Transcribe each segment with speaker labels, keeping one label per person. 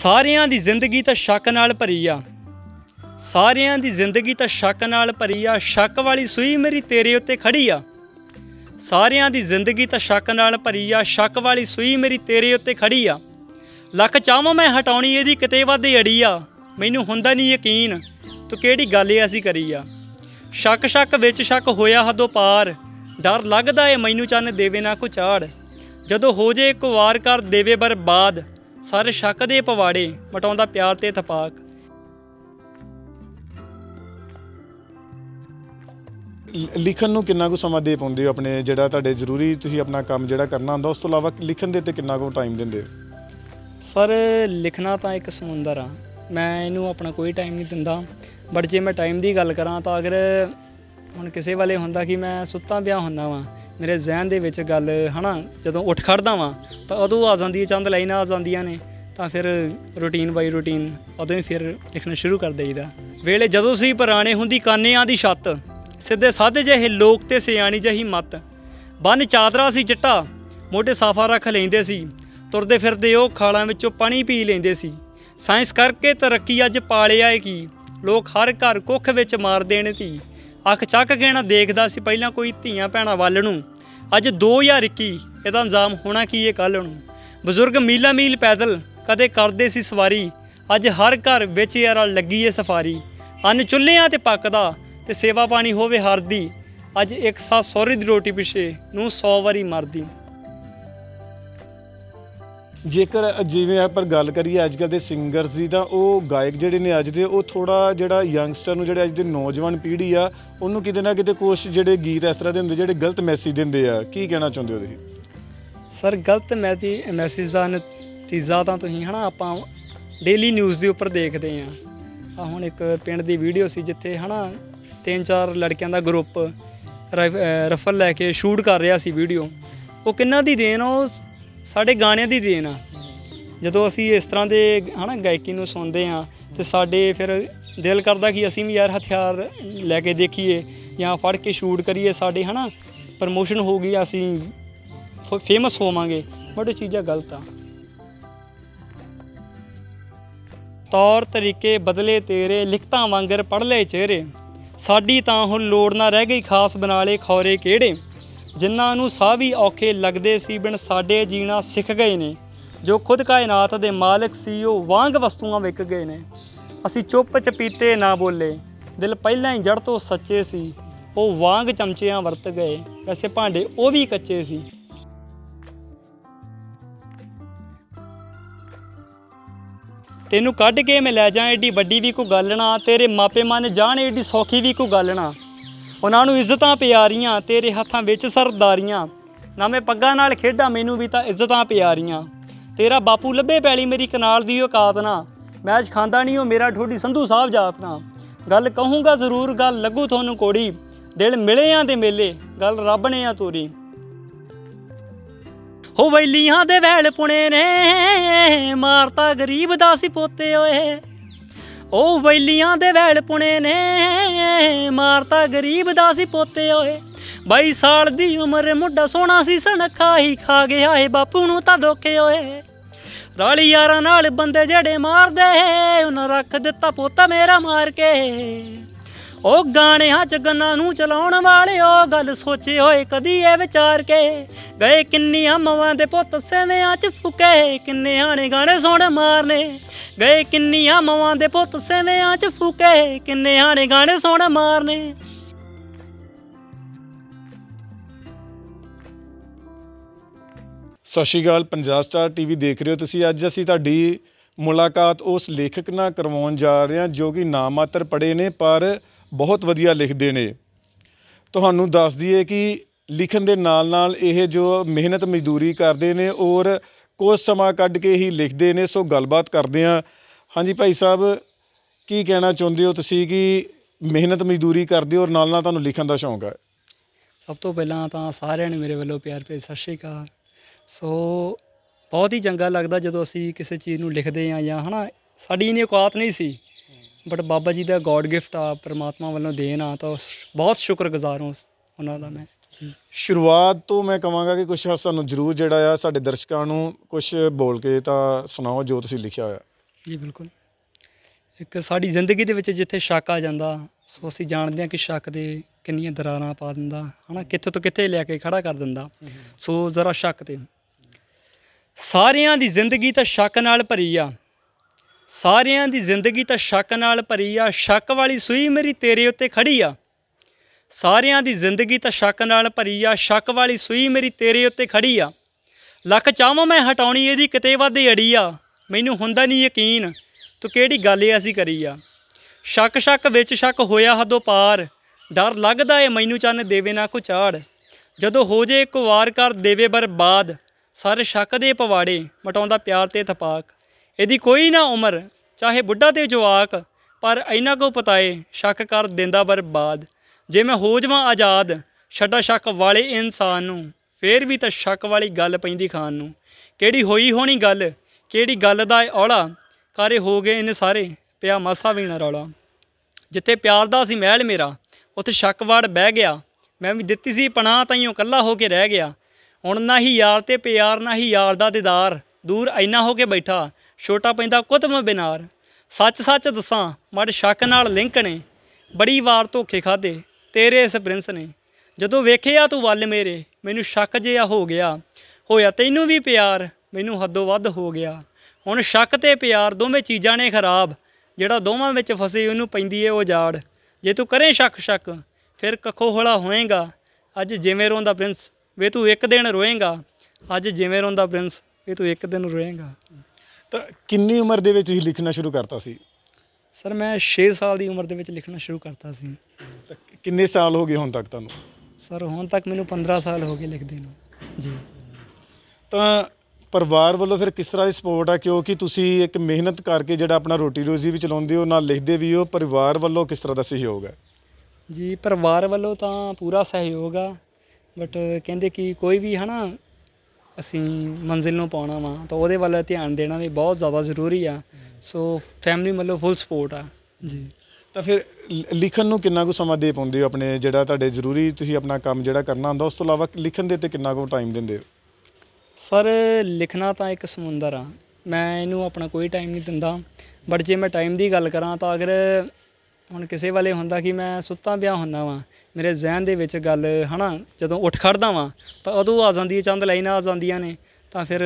Speaker 1: ਸਾਰਿਆਂ ਦੀ ਜ਼ਿੰਦਗੀ ਤਾਂ ਸ਼ੱਕ ਨਾਲ ਭਰੀ ਆ ਸਾਰਿਆਂ ਦੀ ਜ਼ਿੰਦਗੀ ਤਾਂ ਸ਼ੱਕ ਨਾਲ ਭਰੀ ਆ ਸ਼ੱਕ ਵਾਲੀ ਸੂਈ ਮੇਰੀ ਤੇਰੇ ਉੱਤੇ ਖੜੀ ਆ ਸਾਰਿਆਂ ਦੀ ਜ਼ਿੰਦਗੀ ਤਾਂ ਸ਼ੱਕ ਨਾਲ ਭਰੀ ਆ ਸ਼ੱਕ ਵਾਲੀ ਸੂਈ ਮੇਰੀ ਤੇਰੇ ਉੱਤੇ ਖੜੀ ਆ ਲੱਖ ਚਾਹਾਂ ਮੈਂ ਹਟਾਉਣੀ ਇਹਦੀ ਕਿਤੇ ਵੱਧ ਅੜੀ ਆ ਮੈਨੂੰ ਹੁੰਦਾ ਨਹੀਂ ਯਕੀਨ ਤੂੰ ਕਿਹੜੀ ਗੱਲ ਐ ਅਸੀਂ ਕਰੀ ਆ ਸ਼ੱਕ ਸ਼ੱਕ ਵਿੱਚ ਸ਼ੱਕ ਹੋਇਆ ਹਦੋਂ ਪਾਰ ਡਰ ਲੱਗਦਾ ਏ ਮੈਨੂੰ ਚੰਨ ਦੇਵੇ ਨਾ ਕੋ ਚਾੜ ਜਦੋਂ ਹੋ ਜੇ ਇੱਕ ਵਾਰ ਕਰ ਦੇਵੇ ਬਰਬਾਦ ਸਾਰੇ ਸ਼ੱਕ ਦੇ ਪਵਾੜੇ ਮਟਾਉਂਦਾ ਪਿਆਰ ਤੇ ਥਪਾਕ
Speaker 2: ਲਿਖਣ ਨੂੰ ਕਿੰਨਾ ਕੁ ਸਮਾਂ ਦੇ ਪਾਉਂਦੇ ਹੋ ਆਪਣੇ ਜਿਹੜਾ ਤੁਹਾਡੇ ਜ਼ਰੂਰੀ ਤੁਸੀਂ ਆਪਣਾ ਕੰਮ ਜਿਹੜਾ ਕਰਨਾ ਹੁੰਦਾ ਉਸ ਤੋਂ ਇਲਾਵਾ ਲਿਖਣ ਦੇ ਤੇ ਕਿੰਨਾ ਕੁ ਟਾਈਮ ਦਿੰਦੇ ਹੋ
Speaker 1: ਸਰ ਲਿਖਣਾ ਤਾਂ ਇੱਕ ਸਮੁੰਦਰ ਆ ਮੈਂ ਇਹਨੂੰ ਆਪਣਾ ਕੋਈ ਟਾਈਮ ਨਹੀਂ ਦਿੰਦਾ ਬਟ ਜੇ ਮੈਂ ਟਾਈਮ ਦੀ ਗੱਲ ਕਰਾਂ ਤਾਂ ਅਗਰ ਹੁਣ ਕਿਸੇ ਵਾਲੇ ਹੁੰਦਾ ਕਿ ਮੈਂ ਸੁੱਤਾ ਪਿਆ ਹੁੰਦਾ ਵਾਂ ਮੇਰੇ ਜ਼ਿਹਨ ਦੇ ਵਿੱਚ ਗੱਲ ਹਨਾ ਜਦੋਂ ਉੱਠ ਖੜਦਾ ਵਾਂ ਤਾਂ ਉਦੋਂ ਆ ਜਾਂਦੀ ਚੰਦ ਲਾਈਨਾਂ ਆ ਜਾਂਦੀਆਂ ਨੇ ਤਾਂ ਫਿਰ ਰੂਟੀਨ ਬਾਈ ਰੂਟੀਨ ਉਦੋਂ ਹੀ ਫਿਰ ਲਿਖਣਾ ਸ਼ੁਰੂ ਕਰ ਦੇਈਦਾ ਵੇਲੇ ਜਦੋਂ ਸੀ ਪੁਰਾਣੇ ਹੁੰਦੀ ਕਾਨਿਆਂ ਦੀ ਛੱਤ ਸਿੱਧੇ ਸਾਧੇ ਜਿਹੇ ਲੋਕ ਤੇ ਸਿਆਣੀ ਜਹੀ ਮਤ ਬੰਨ ਚਾਦਰਾ ਸੀ ਚਿੱਟਾ ਮੋਢੇ ਸਾਫਾ ਰੱਖ ਲੈਂਦੇ ਸੀ ਤੁਰਦੇ ਫਿਰਦੇ ਉਹ ਖਾਲਾਂ ਵਿੱਚੋਂ ਪਾਣੀ ਪੀ ਲੈਂਦੇ ਸੀ ਸਾਇੰਸ ਕਰਕੇ ਤਰੱਕੀ ਅੱਜ ਪਾਲਿਆ ਏ ਕੀ ਲੋਕ ਹਰ ਘਰ ਕੁੱਖ ਵਿੱਚ ਮਾਰ ਦੇਣ ਤੀ ਅੱਖ ਚੱਕ ਕੇ ਨਾ ਦੇਖਦਾ ਸੀ ਪਹਿਲਾਂ ਕੋਈ ਧੀਆਂ ਭੈਣਾਂ ਵੱਲ ਨੂੰ ਅੱਜ 2021 ਇਹਦਾ ਇਨਜ਼ਾਮ ਹੋਣਾ ਕੀ ਹੈ ਕੱਲ ਨੂੰ ਬਜ਼ੁਰਗ ਮੀਲਾ ਮੀਲ ਪੈਦਲ ਕਦੇ ਕਰਦੇ ਸੀ ਸਵਾਰੀ ਅੱਜ ਹਰ ਘਰ ਵਿੱਚ ਯਾਰਾ ਲੱਗੀ ਏ ਸਫਾਰੀ ਅੰਨ ਚੁੱਲ੍ਹਿਆਂ ਤੇ ਪੱਕਦਾ ਤੇ ਸੇਵਾ ਪਾਣੀ ਹੋਵੇ ਹਰ ਦੀ ਅੱਜ ਇੱਕ ਸਾਥ ਸੌਰੀ ਦੀ ਰੋਟੀ ਪਿਛੇ ਨੂੰ 100 ਵਾਰੀ ਮਰਦੀ
Speaker 2: ਜੇਕਰ ਜਿਵੇਂ ਆਪਾਂ ਗੱਲ ਕਰੀਏ ਅੱਜ ਕੱਲ ਦੇ ਸਿੰਗਰਸ ਦੀ ਤਾਂ ਉਹ ਗਾਇਕ ਜਿਹੜੇ ਨੇ ਅੱਜ ਦੇ ਉਹ ਥੋੜਾ ਜਿਹੜਾ ਯੰਗਸਟਰ ਨੂੰ ਜਿਹੜੇ ਅੱਜ ਦੇ ਨੌਜਵਾਨ ਪੀੜ੍ਹੀ ਆ ਉਹਨੂੰ ਕਿਤੇ ਨਾ ਕਿਤੇ ਕੁਝ ਜਿਹੜੇ ਗੀਤ ਇਸ ਤਰ੍ਹਾਂ ਦੇ ਹੁੰਦੇ ਜਿਹੜੇ ਗਲਤ ਮੈਸੇਜ ਦਿੰਦੇ ਆ ਕੀ ਕਹਿਣਾ ਚਾਹੁੰਦੇ
Speaker 1: ਹੋ ਤੁਸੀਂ ਸਰ ਗਲਤ ਮੈਸੇਜ ਦਾ ਨਤੀਜਾ ਤਾਂ ਤੁਸੀਂ ਹਨਾ ਆਪਾਂ ਡੇਲੀ ਨਿਊਜ਼ ਦੇ ਉੱਪਰ ਦੇਖਦੇ ਆ ਆ ਹੁਣ ਇੱਕ ਪਿੰਡ ਦੀ ਵੀਡੀਓ ਸੀ ਜਿੱਥੇ ਹਨਾ ਤਿੰਨ ਚਾਰ ਲੜਕਿਆਂ ਦਾ ਗਰੁੱਪ ਰਫਲ ਲੈ ਕੇ ਸ਼ੂਟ ਕਰ ਰਿਹਾ ਸੀ ਵੀਡੀਓ ਉਹ ਕਿੰਨਾ ਦੀ ਦੇਣ ਉਹ ਸਾਡੇ ਗਾਣਿਆਂ ਦੀ ਦੇਣ ਆ ਜਦੋਂ ਅਸੀਂ ਇਸ ਤਰ੍ਹਾਂ ਦੇ ਹਨਾ ਗਾਇਕੀ ਨੂੰ ਸੁਣਦੇ ਆ ਤੇ ਸਾਡੇ ਫਿਰ ਦਿਲ ਕਰਦਾ ਕਿ ਅਸੀਂ ਵੀ ਯਾਰ ਹਥਿਆਰ ਲੈ ਕੇ ਦੇਖੀਏ ਜਾਂ ਫੜ ਕੇ ਸ਼ੂਟ ਕਰੀਏ ਸਾਡੇ ਹਨਾ ਪ੍ਰਮੋਸ਼ਨ ਗਈ ਅਸੀਂ ਫੇਮਸ ਹੋਵਾਂਗੇ ਬੜੀ ਚੀਜ਼ਾਂ ਗਲਤ ਆ ਤੌਰ ਤਰੀਕੇ ਬਦਲੇ ਤੇਰੇ ਲਿਖਤਾਂ ਵਾਂਗਰ ਪੜ ਲੈ ਚਿਹਰੇ ਸਾਡੀ ਤਾਂ ਹੁਣ ਲੋੜ ਨਾ ਰਹਿ ਗਈ ਖਾਸ ਬਣਾ ਲੈ ਖੌਰੇ ਕਿਹੜੇ ਜਿਨ੍ਹਾਂ ਨੂੰ ਸਾਹ ਵੀ ਔਖੇ ਲੱਗਦੇ ਸੀ ਬਿਨ ਸਾਡੇ ਜੀਣਾ ਸਿੱਖ ਗਏ ਨੇ ਜੋ ਖੁਦ ਕਾਇਨਾਤ ਦੇ ਮਾਲਕ ਸੀ ਉਹ ਵਾਂਗ ਵਸਤੂਆਂ ਵਿਕ ਗਏ ਨੇ ਅਸੀਂ ਚੁੱਪ ਚਪੀਤੇ ਨਾ ਬੋਲੇ ਦਿਲ ਪਹਿਲਾਂ ਹੀ ਜੜ ਤੋਂ ਸੱਚੇ ਸੀ ਉਹ ਵਾਂਗ ਚਮਚਿਆਂ ਵਰਤ ਗਏ ਐਸੇ ਭਾਂਡੇ ਉਹ ਵੀ ਕੱਚੇ ਸੀ ਤੈਨੂੰ ਕੱਢ ਕੇ ਮੈਂ ਲੈ ਜਾ ਏਡੀ ਵੱਡੀ ਵੀ ਕੋਈ ਗੱਲ ਨਾ ਤੇਰੇ ਮਾਪੇ ਮਨ ਜਾਣ ਏਡੀ ਸੌਖੀ ਵੀ ਕੋਈ ਗੱਲ ਨਾ ਉਹਨਾਂ ਨੂੰ ਇੱਜ਼ਤਾਂ ਪਿਆਰੀਆਂ ਤੇਰੇ ਹੱਥਾਂ ਵਿੱਚ ਸਰਦਾਰੀਆਂ ਨਾ ਪੱਗਾਂ ਨਾਲ ਖੇਡਾਂ ਮੈਨੂੰ ਵੀ ਤਾਂ ਇੱਜ਼ਤਾਂ ਪਿਆਰੀਆਂ ਤੇਰਾ ਬਾਪੂ ਲੱਭੇ ਪੈਲੀ ਮੇਰੀ ਕਨਾਲ ਦੀ ਔਕਾਤ ਨਾ ਮੈਚ ਖਾਂਦਾ ਨਹੀਂ ਉਹ ਮੇਰਾ ਠੋਡੀ ਸੰਧੂ ਸਾਹਿਬ ਜਾਤ ਨਾ ਗੱਲ ਕਹੂੰਗਾ ਜ਼ਰੂਰ ਗੱਲ ਲੱਗੂ ਤੁਹਾਨੂੰ ਕੋੜੀ ਦਿਲ ਮਿਲੇ ਆ ਤੇ ਮੇਲੇ ਗੱਲ ਰੱਬ ਨੇ ਆ ਤੋਰੀ
Speaker 3: ਹੋ ਵੈਲੀਆਂ ਦੇ ਵੈਲ ਪੁਣੇ ਨੇ ਮਾਰਤਾ ਗਰੀਬ ਦਾ ਸੀ ਪੋਤੇ ਓਏ ਉਹ ਵੈਲੀਆਂ ਦੇ ਵੈਲ ਪੁਣੇ ਨੇ ਮਾਰਤਾ ਗਰੀਬ ਦਾ ਸੀ ਪੋਤੇ ਓਏ 22 ਸਾਲ ਦੀ ਉਮਰ ਮੁੰਡਾ ਸੋਹਣਾ ਸੀ ਸਣਖਾ ਹੀ ਖਾ ਗਿਆ ਏ ਬਾਪੂ ਨੂੰ ਤਾਂ ਧੋਖੇ ਓਏ ਰਾਲੀ ਯਾਰਾਂ ਨਾਲ ਬੰਦੇ ਜਿਹੜੇ ਮਾਰਦੇ ਉਹਨਾਂ ਰੱਖ ਦਿੱਤਾ ਪੋਤਾ ਮੇਰਾ ਮਾਰ ਕੇ ਉਹ ਗਾਣਿਆਂ ਚ ਗੰਨਾਂ ਨੂੰ ਚਲਾਉਣ ਉਹ ਗੱਲ ਸੋਚੇ ਹੋਏ ਕਦੀ ਇਹ ਵਿਚਾਰ ਕੇ ਗਏ ਕਿੰਨੀਆਂ ਮਵਾਂ ਦੇ ਪੁੱਤ ਸੇਵਿਆਂ ਚ ਫੁਕੇ ਕਿੰਨੇ ਆਣੇ ਗਾਣੇ ਸੁਣ ਮਾਰਨੇ ਗਏ ਕਿੰਨੀਆਂ ਮਵਾਂ ਦੇ ਪੁੱਤ ਸੇਵਿਆਂ ਚ ਫੁਕੇ ਕਿੰਨੇ ਆਣੇ ਗਾਣੇ ਸੁਣ ਮਾਰਨੇ
Speaker 2: ਸੋਸ਼ੀ ਸ਼੍ਰੀ ਪੰਜਾਬ ਸਟਾਰ ਟੀਵੀ ਦੇਖ ਰਹੇ ਹੋ ਤੁਸੀਂ ਅੱਜ ਅਸੀਂ ਤੁਹਾਡੀ ਮੁਲਾਕਾਤ ਉਸ ਲੇਖਕ ਨਾਲ ਕਰਵਾਉਣ ਜਾ ਰਹੇ ਹਾਂ ਜੋ ਕਿ ਨਾਮਾਤਰ ਪੜੇ ਨੇ ਪਰ ਬਹੁਤ ਵਧੀਆ ਲਿਖਦੇ ਨੇ ਤੁਹਾਨੂੰ ਦੱਸ ਦਈਏ ਕਿ ਲਿਖਣ ਦੇ ਨਾਲ ਨਾਲ ਇਹ ਜੋ ਮਿਹਨਤ ਮਜ਼ਦੂਰੀ ਕਰਦੇ ਨੇ ਔਰ ਕੁਝ ਸਮਾਂ ਕੱਢ ਕੇ ਹੀ ਲਿਖਦੇ ਨੇ ਸੋ ਗੱਲਬਾਤ ਕਰਦੇ ਆ ਹਾਂਜੀ ਭਾਈ ਸਾਹਿਬ ਕੀ ਕਹਿਣਾ ਚਾਹੁੰਦੇ ਹੋ ਤੁਸੀਂ ਕਿ ਮਿਹਨਤ ਮਜ਼ਦੂਰੀ ਕਰਦੇ ਹੋ ਔਰ ਨਾਲ ਨਾਲ ਤੁਹਾਨੂੰ ਲਿਖਣ ਦਾ ਸ਼ੌਂਕ ਹੈ
Speaker 1: ਸਭ ਤੋਂ ਪਹਿਲਾਂ ਤਾਂ ਸਾਰਿਆਂ ਨੂੰ ਮੇਰੇ ਵੱਲੋਂ ਪਿਆਰ ਭੇਜ ਸਤਿ ਸ਼੍ਰੀ ਅਕਾਲ ਸੋ ਬਹੁਤ ਹੀ ਚੰਗਾ ਲੱਗਦਾ ਜਦੋਂ ਅਸੀਂ ਕਿਸੇ ਚੀਜ਼ ਨੂੰ ਲਿਖਦੇ ਆ ਜਾਂ ਹਨਾ ਸਾਡੀ ਨਹੀਂ ਔਕਾਤ ਨਹੀਂ ਸੀ ਬਟ ਬਾਬਾ ਜੀ ਦਾ ਗੋਡ ਗਿਫਟ ਆ ਪਰਮਾਤਮਾ ਵੱਲੋਂ ਦੇਣ ਆ ਤਾਂ ਬਹੁਤ ਸ਼ੁਕਰਗੁਜ਼ਾਰ ਹਾਂ ਉਹਨਾਂ ਦਾ ਮੈਂ ਸ਼ੁਰੂਆਤ ਤੋਂ ਮੈਂ ਕਹਾਂਗਾ ਕਿ
Speaker 2: ਕੁਝ ਸਾਨੂੰ ਜ਼ਰੂਰ ਜਿਹੜਾ ਆ ਸਾਡੇ ਦਰਸ਼ਕਾਂ ਨੂੰ ਕੁਝ ਬੋਲ ਕੇ ਤਾਂ ਸੁਣਾਓ ਜੋ ਤੁਸੀਂ ਲਿਖਿਆ ਹੋਇਆ
Speaker 1: ਜੀ ਬਿਲਕੁਲ ਇੱਕ ਸਾਡੀ ਜ਼ਿੰਦਗੀ ਦੇ ਵਿੱਚ ਜਿੱਥੇ ਸ਼ੱਕ ਆ ਜਾਂਦਾ ਸੋ ਅਸੀਂ ਜਾਣਦੇ ਹਾਂ ਕਿ ਸ਼ੱਕ ਦੇ ਕਿੰਨੀਆਂ ਦਰਾਰਾਂ ਪਾ ਦਿੰਦਾ ਹਨਾ ਕਿੱਥੇ ਤੋਂ ਕਿੱਥੇ ਲੈ ਕੇ ਖੜਾ ਕਰ ਦਿੰਦਾ ਸੋ ਜ਼ਰਾ ਸ਼ੱਕ ਤੇ ਸਾਰਿਆਂ ਦੀ ਜ਼ਿੰਦਗੀ ਤਾਂ ਸ਼ੱਕ ਨਾਲ ਭਰੀ ਆ ਸਾਰਿਆਂ ਦੀ ਜ਼ਿੰਦਗੀ ਤਾਂ ਸ਼ੱਕ ਨਾਲ ਭਰੀ ਆ ਸ਼ੱਕ ਵਾਲੀ ਸੂਈ ਮੇਰੀ ਤੇਰੇ ਉੱਤੇ ਖੜੀ ਆ ਸਾਰਿਆਂ ਦੀ ਜ਼ਿੰਦਗੀ ਤਾਂ ਸ਼ੱਕ ਨਾਲ ਭਰੀ ਆ ਸ਼ੱਕ ਵਾਲੀ ਸੂਈ ਮੇਰੀ ਤੇਰੇ ਉੱਤੇ ਖੜੀ ਆ ਲੱਖ ਚਾਹਾਂ ਮੈਂ ਹਟਾਉਣੀ ਇਹਦੀ ਕਿਤੇ ਵੱਧ ਅੜੀ ਆ ਮੈਨੂੰ ਹੁੰਦਾ ਨਹੀਂ ਯਕੀਨ ਤੂੰ ਕਿਹੜੀ ਗੱਲ ਐ ਅਸੀਂ ਕਰੀ ਆ ਸ਼ੱਕ ਸ਼ੱਕ ਵਿੱਚ ਸ਼ੱਕ ਹੋਇਆ ਹਦੋਂ ਪਾਰ ਡਰ ਲੱਗਦਾ ਏ ਮੈਨੂੰ ਚੰਨ ਦੇਵੇ ਨਾ ਕੋ ਜਦੋਂ ਹੋ ਜੇ ਇੱਕ ਵਾਰ ਕਰ ਦੇਵੇ ਬਰਬਾਦ ਸਾਰੇ ਸ਼ੱਕ ਦੇ ਪਵਾੜੇ ਮਟਾਉਂਦਾ ਪਿਆਰ ਤੇ ਥਪਾਕ ਇਹਦੀ ਕੋਈ ਨਾ ਉਮਰ ਚਾਹੇ ਬੁੱਢਾ ਤੇ ਜਵਾਕ ਪਰ ਇਹਨਾਂ ਕੋ ਪਤਾਏ ਸ਼ੱਕ ਕਰ ਦਿੰਦਾ ਬਰਬਾਦ ਜੇ ਮੈਂ ਹੋ ਜਾਵਾਂ ਆਜ਼ਾਦ ਛੱਡਾ ਸ਼ੱਕ ਵਾਲੇ ਇਨਸਾਨ ਨੂੰ ਫੇਰ ਵੀ ਤਾਂ ਸ਼ੱਕ ਵਾਲੀ ਗੱਲ ਪੈਂਦੀ ਖਾਨ ਨੂੰ ਕਿਹੜੀ ਹੋਈ ਹੋਣੀ ਗੱਲ ਕਿਹੜੀ ਗੱਲ ਦਾ ਔਲਾ ਕਾਰੇ ਹੋ ਗਏ ਇਹਨੇ ਸਾਰੇ ਪਿਆ ਮਾਸਾ ਵੀ ਨਾ ਰੌਲਾ ਜਿੱਥੇ ਪਿਆਰ ਦਾ ਸੀ ਮਹਿਲ ਮੇਰਾ ਉੱਥੇ ਸ਼ੱਕ ਸ਼ੱਕਵਾੜ ਬਹਿ ਗਿਆ ਮੈਂ ਵੀ ਦਿੱਤੀ ਸੀ ਪਨਾਹ ਹੀ ਕੱਲਾ ਹੋ ਕੇ ਰਹਿ ਗਿਆ ਹੁਣ ਨਾ ਹੀ ਯਾਰ ਤੇ ਪਿਆਰ ਨਾ ਹੀ ਯਾਰ ਦਾ ਦیدار ਦੂਰ ਐਨਾ ਹੋ ਕੇ ਬੈਠਾ ਛੋਟਾ ਪੈਂਦਾ ਕੁਤਮ ਬਿਨਾਰ ਸੱਚ ਸੱਚ ਦੱਸਾਂ ਮੜ ਸ਼ੱਕ ਨਾਲ ਲਿੰਕ ਨੇ ਬੜੀ ਵਾਰ ਧੋਖੇ ਖਾਦੇ ਤੇਰੇ ਇਸ ਪ੍ਰਿੰਸ ਨੇ ਜਦੋਂ ਵੇਖਿਆ ਤੂੰ ਵੱਲ ਮੇਰੇ ਮੈਨੂੰ ਸ਼ੱਕ ਜਿਆ ਹੋ ਗਿਆ ਹੋਇਆ ਤੈਨੂੰ ਵੀ ਪਿਆਰ ਮੈਨੂੰ ਹੱਦੋਂ ਵੱਧ ਹੋ ਗਿਆ ਹੁਣ ਸ਼ੱਕ ਤੇ ਪਿਆਰ ਦੋਵੇਂ ਚੀਜ਼ਾਂ ਨੇ ਖਰਾਬ ਜਿਹੜਾ ਦੋਵਾਂ ਵਿੱਚ ਫਸੇ ਉਹਨੂੰ ਪੈਂਦੀ ਏ ਉਹ ਜਾੜ ਜੇ ਤੂੰ ਕਰੇ ਸ਼ੱਕ ਸ਼ੱਕ ਫਿਰ ਕੱਖੋ ਹੋਲਾ ਹੋਏਗਾ ਅੱਜ ਜਿਵੇਂ ਰੋਂਦਾ ਪ੍ਰਿੰਸ ਵੇ ਤੂੰ ਇੱਕ ਦਿਨ ਰੋਏਗਾ ਅੱਜ ਜਿਵੇਂ ਰੋਂਦਾ ਪ੍ਰਿੰਸ ਵੇ ਤੂੰ ਇੱਕ ਦਿਨ ਰੋਏਗਾ ਤਾਂ ਕਿੰਨੀ ਉਮਰ ਦੇ
Speaker 2: ਵਿੱਚ ਤੁਸੀਂ ਲਿਖਣਾ ਸ਼ੁਰੂ ਕਰਤਾ ਸੀ
Speaker 1: ਸਰ ਮੈਂ 6 ਸਾਲ ਦੀ ਉਮਰ ਦੇ ਵਿੱਚ ਲਿਖਣਾ ਸ਼ੁਰੂ ਕਰਤਾ ਸੀ
Speaker 2: ਤਾਂ ਕਿੰਨੇ ਸਾਲ ਹੋ ਗਏ ਹੁਣ ਤੱਕ ਤੁਹਾਨੂੰ
Speaker 1: ਸਰ ਹੁਣ ਤੱਕ ਮੈਨੂੰ 15 ਸਾਲ ਹੋ ਗਏ ਲਿਖਦੇ ਨੂੰ ਜੀ
Speaker 2: ਤਾਂ ਪਰਿਵਾਰ ਵੱਲੋਂ ਫਿਰ ਕਿਸ ਤਰ੍ਹਾਂ ਦੀ ਸਪੋਰਟ ਆ ਕਿਉਂਕਿ ਤੁਸੀਂ ਇੱਕ ਮਿਹਨਤ ਕਰਕੇ ਜਿਹੜਾ ਆਪਣਾ ਰੋਟੀ ਰੋਜ਼ੀ ਵੀ ਚਲਾਉਂਦੇ ਹੋ ਨਾਲ ਲਿਖਦੇ ਵੀ ਹੋ ਪਰਿਵਾਰ ਵੱਲੋਂ ਕਿਸ ਤਰ੍ਹਾਂ ਦਾ ਸਹਿਯੋਗ ਹੈ
Speaker 1: ਜੀ ਪਰਿਵਾਰ ਵੱਲੋਂ ਤਾਂ ਪੂਰਾ ਸਹਿਯੋਗ ਆ ਬਟ ਕਹਿੰਦੇ ਕਿ ਕੋਈ ਵੀ ਹਨਾ ਅਸੀਂ ਮੰਜ਼ਿਲ ਨੂੰ ਪਾਉਣਾ ਵਾ ਤਾਂ ਉਹਦੇ ਵੱਲ ਧਿਆਨ ਦੇਣਾ ਵੀ ਬਹੁਤ ਜ਼ਿਆਦਾ ਜ਼ਰੂਰੀ ਆ ਸੋ ਫੈਮਿਲੀ ਮਤਲਬ ਫੁੱਲ ਸਪੋਰਟ ਆ ਜੀ ਤਾਂ ਫਿਰ ਲਿਖਣ ਨੂੰ ਕਿੰਨਾ ਕੁ
Speaker 2: ਸਮਾਂ ਦੇ ਪਾਉਂਦੇ ਹੋ ਆਪਣੇ ਜਿਹੜਾ ਤੁਹਾਡੇ ਜ਼ਰੂਰੀ ਤੁਸੀਂ ਆਪਣਾ ਕੰਮ ਜਿਹੜਾ ਕਰਨਾ ਹੁੰਦਾ ਉਸ ਤੋਂ ਇਲਾਵਾ ਲਿਖਣ ਦੇ ਤੇ ਕਿੰਨਾ ਕੁ ਟਾਈਮ ਦਿੰਦੇ
Speaker 1: ਹੋ ਸਰ ਲਿਖਣਾ ਤਾਂ ਇੱਕ ਸਮੁੰਦਰ ਆ ਮੈਂ ਇਹਨੂੰ ਆਪਣਾ ਕੋਈ ਟਾਈਮ ਨਹੀਂ ਦਿੰਦਾ ਬਟ ਜੇ ਮੈਂ ਟਾਈਮ ਦੀ ਗੱਲ ਕਰਾਂ ਤਾਂ ਅਗਰ ਹੁਣ ਕਿਸੇ ਵਾਲੇ ਹੁੰਦਾ ਕਿ ਮੈਂ ਸੁੱਤਾ ਪਿਆ ਹੁੰਦਾ ਵਾਂ ਮੇਰੇ ਜ਼ਿਹਨ ਦੇ ਵਿੱਚ ਗੱਲ ਹਨਾ ਜਦੋਂ ਉੱਠ ਖੜਦਾ ਵਾਂ ਤਾਂ ਉਦੋਂ ਆ ਜਾਂਦੀ ਹੈ ਚੰਦ ਲਾਈਨਾਂ ਆ ਜਾਂਦੀਆਂ ਨੇ ਤਾਂ ਫਿਰ